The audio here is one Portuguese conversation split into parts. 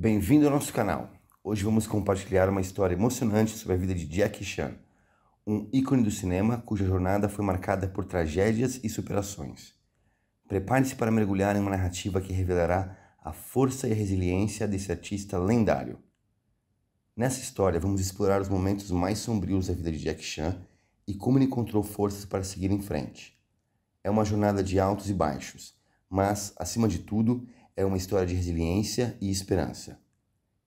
Bem-vindo ao nosso canal. Hoje vamos compartilhar uma história emocionante sobre a vida de Jackie Chan, um ícone do cinema cuja jornada foi marcada por tragédias e superações. Prepare-se para mergulhar em uma narrativa que revelará a força e a resiliência desse artista lendário. Nessa história, vamos explorar os momentos mais sombrios da vida de Jackie Chan e como ele encontrou forças para seguir em frente. É uma jornada de altos e baixos, mas, acima de tudo, é uma história de resiliência e esperança.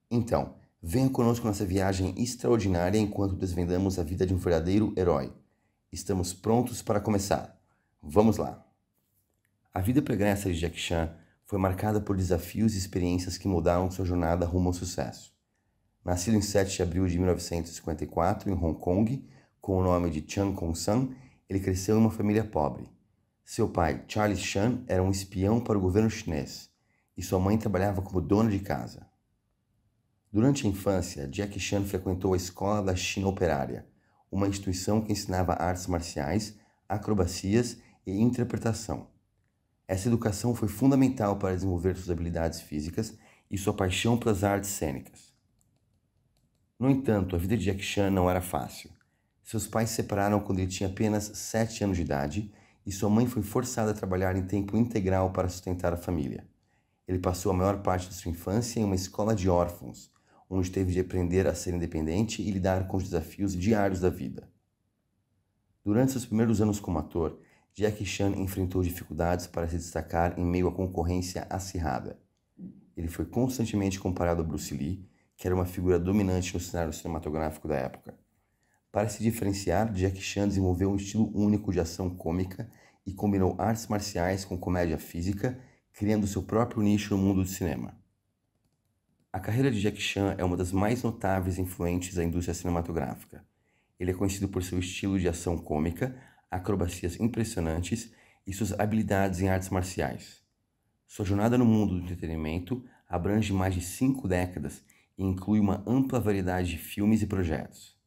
Então, venha conosco nessa viagem extraordinária enquanto desvendamos a vida de um verdadeiro herói. Estamos prontos para começar. Vamos lá! A vida pregressa de Jack Chan foi marcada por desafios e experiências que mudaram sua jornada rumo ao sucesso. Nascido em 7 de abril de 1954 em Hong Kong, com o nome de Chan Kong-san, ele cresceu em uma família pobre. Seu pai, Charles Chan, era um espião para o governo chinês e sua mãe trabalhava como dona de casa. Durante a infância, Jack Chan frequentou a Escola da China Operária, uma instituição que ensinava artes marciais, acrobacias e interpretação. Essa educação foi fundamental para desenvolver suas habilidades físicas e sua paixão pelas artes cênicas. No entanto, a vida de Jack Chan não era fácil. Seus pais se separaram quando ele tinha apenas 7 anos de idade e sua mãe foi forçada a trabalhar em tempo integral para sustentar a família. Ele passou a maior parte de sua infância em uma escola de órfãos, onde teve de aprender a ser independente e lidar com os desafios diários da vida. Durante seus primeiros anos como ator, Jackie Chan enfrentou dificuldades para se destacar em meio à concorrência acirrada. Ele foi constantemente comparado a Bruce Lee, que era uma figura dominante no cenário cinematográfico da época. Para se diferenciar, Jackie Chan desenvolveu um estilo único de ação cômica e combinou artes marciais com comédia física criando seu próprio nicho no mundo do cinema. A carreira de Jack Chan é uma das mais notáveis e influentes da indústria cinematográfica. Ele é conhecido por seu estilo de ação cômica, acrobacias impressionantes e suas habilidades em artes marciais. Sua jornada no mundo do entretenimento abrange mais de cinco décadas e inclui uma ampla variedade de filmes e projetos.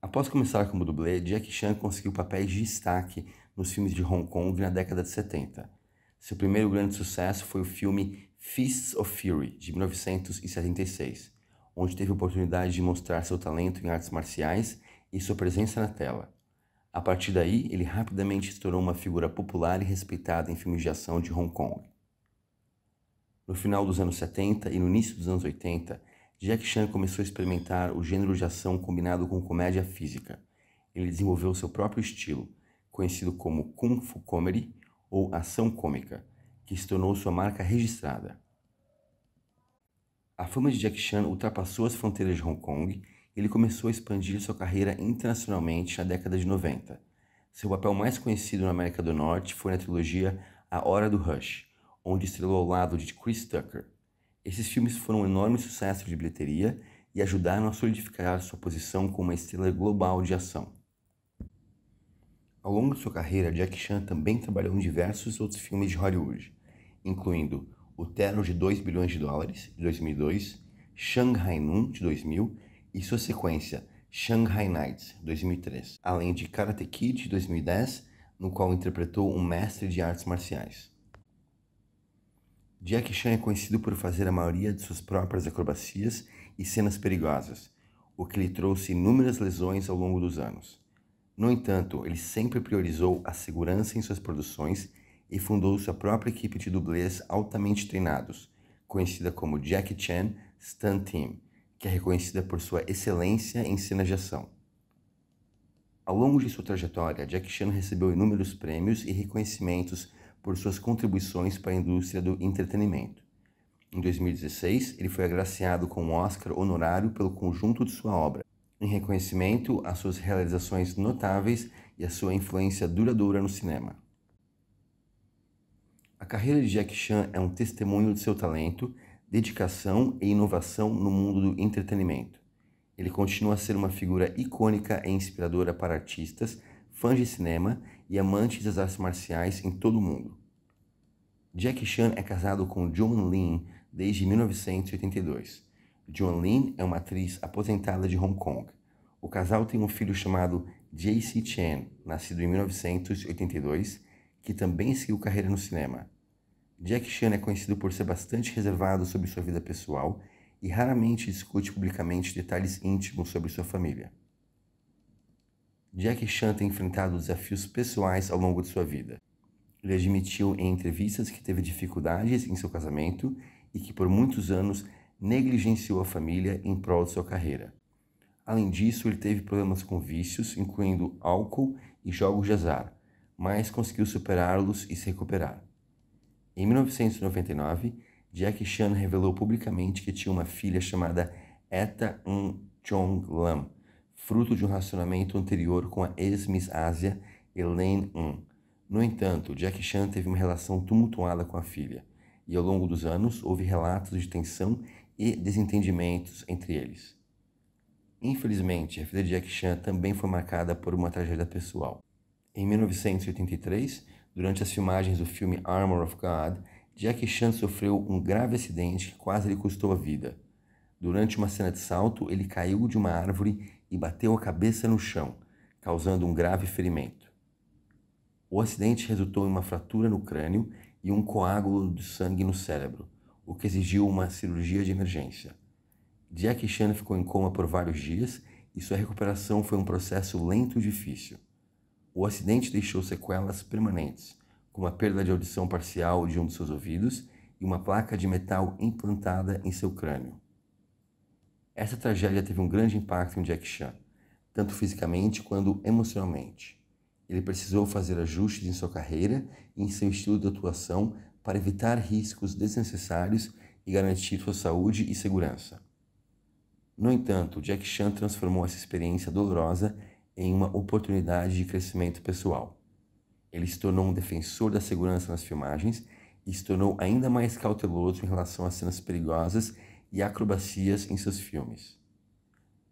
Após começar como dublê, Jack Chan conseguiu papéis de destaque nos filmes de Hong Kong na década de 70 seu primeiro grande sucesso foi o filme Fists of Fury, de 1976, onde teve a oportunidade de mostrar seu talento em artes marciais e sua presença na tela. A partir daí, ele rapidamente se tornou uma figura popular e respeitada em filmes de ação de Hong Kong. No final dos anos 70 e no início dos anos 80, Jack Chan começou a experimentar o gênero de ação combinado com comédia física. Ele desenvolveu seu próprio estilo, conhecido como Kung Fu Comedy, ou ação cômica, que se tornou sua marca registrada. A fama de Jack Chan ultrapassou as fronteiras de Hong Kong e ele começou a expandir sua carreira internacionalmente na década de 90. Seu papel mais conhecido na América do Norte foi na trilogia A Hora do Rush, onde estrelou ao lado de Chris Tucker. Esses filmes foram um enorme sucesso de bilheteria e ajudaram a solidificar sua posição como uma estrela global de ação. Ao longo de sua carreira, Jack Chan também trabalhou em diversos outros filmes de Hollywood, incluindo O Terno de 2 bilhões de dólares, de 2002, Shanghai Noon, de 2000, e sua sequência, Shanghai Nights, 2003, além de Karate Kid, de 2010, no qual interpretou um mestre de artes marciais. Jack Chan é conhecido por fazer a maioria de suas próprias acrobacias e cenas perigosas, o que lhe trouxe inúmeras lesões ao longo dos anos. No entanto, ele sempre priorizou a segurança em suas produções e fundou sua própria equipe de dublês altamente treinados, conhecida como Jackie Chan Stunt Team, que é reconhecida por sua excelência em cenas de ação. Ao longo de sua trajetória, Jackie Chan recebeu inúmeros prêmios e reconhecimentos por suas contribuições para a indústria do entretenimento. Em 2016, ele foi agraciado com um Oscar honorário pelo conjunto de sua obra, em reconhecimento às suas realizações notáveis e à sua influência duradoura no cinema. A carreira de Jack Chan é um testemunho de seu talento, dedicação e inovação no mundo do entretenimento. Ele continua a ser uma figura icônica e inspiradora para artistas, fãs de cinema e amantes das artes marciais em todo o mundo. Jack Chan é casado com John Lin desde 1982 John Lin é uma atriz aposentada de Hong Kong. O casal tem um filho chamado J.C. Chan, nascido em 1982, que também seguiu carreira no cinema. Jack Chan é conhecido por ser bastante reservado sobre sua vida pessoal e raramente discute publicamente detalhes íntimos sobre sua família. Jack Chan tem enfrentado desafios pessoais ao longo de sua vida. Ele admitiu em entrevistas que teve dificuldades em seu casamento e que por muitos anos negligenciou a família em prol de sua carreira. Além disso, ele teve problemas com vícios, incluindo álcool e jogos de azar, mas conseguiu superá-los e se recuperar. Em 1999, Jack Chan revelou publicamente que tinha uma filha chamada Eta Un Chong Lam, fruto de um relacionamento anterior com a ex-Miss Ásia Elaine Un. No entanto, Jack Chan teve uma relação tumultuada com a filha, e ao longo dos anos houve relatos de tensão e desentendimentos entre eles. Infelizmente, a vida de Jack Chan também foi marcada por uma tragédia pessoal. Em 1983, durante as filmagens do filme Armor of God, Jack Chan sofreu um grave acidente que quase lhe custou a vida. Durante uma cena de salto, ele caiu de uma árvore e bateu a cabeça no chão, causando um grave ferimento. O acidente resultou em uma fratura no crânio e um coágulo de sangue no cérebro, o que exigiu uma cirurgia de emergência. Jack Chan ficou em coma por vários dias e sua recuperação foi um processo lento e difícil. O acidente deixou sequelas permanentes, como a perda de audição parcial de um de seus ouvidos e uma placa de metal implantada em seu crânio. Essa tragédia teve um grande impacto em Jack Chan, tanto fisicamente quanto emocionalmente. Ele precisou fazer ajustes em sua carreira e em seu estilo de atuação para evitar riscos desnecessários e garantir sua saúde e segurança. No entanto, Jack Chan transformou essa experiência dolorosa em uma oportunidade de crescimento pessoal. Ele se tornou um defensor da segurança nas filmagens e se tornou ainda mais cauteloso em relação a cenas perigosas e acrobacias em seus filmes.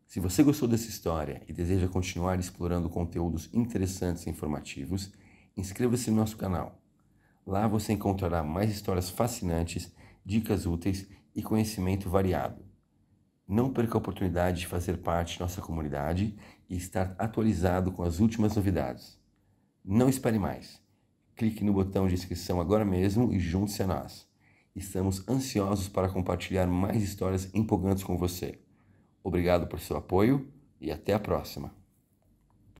Se você gostou dessa história e deseja continuar explorando conteúdos interessantes e informativos, inscreva-se no nosso canal. Lá você encontrará mais histórias fascinantes, dicas úteis e conhecimento variado. Não perca a oportunidade de fazer parte de nossa comunidade e estar atualizado com as últimas novidades. Não espere mais. Clique no botão de inscrição agora mesmo e junte-se a nós. Estamos ansiosos para compartilhar mais histórias empolgantes com você. Obrigado por seu apoio e até a próxima!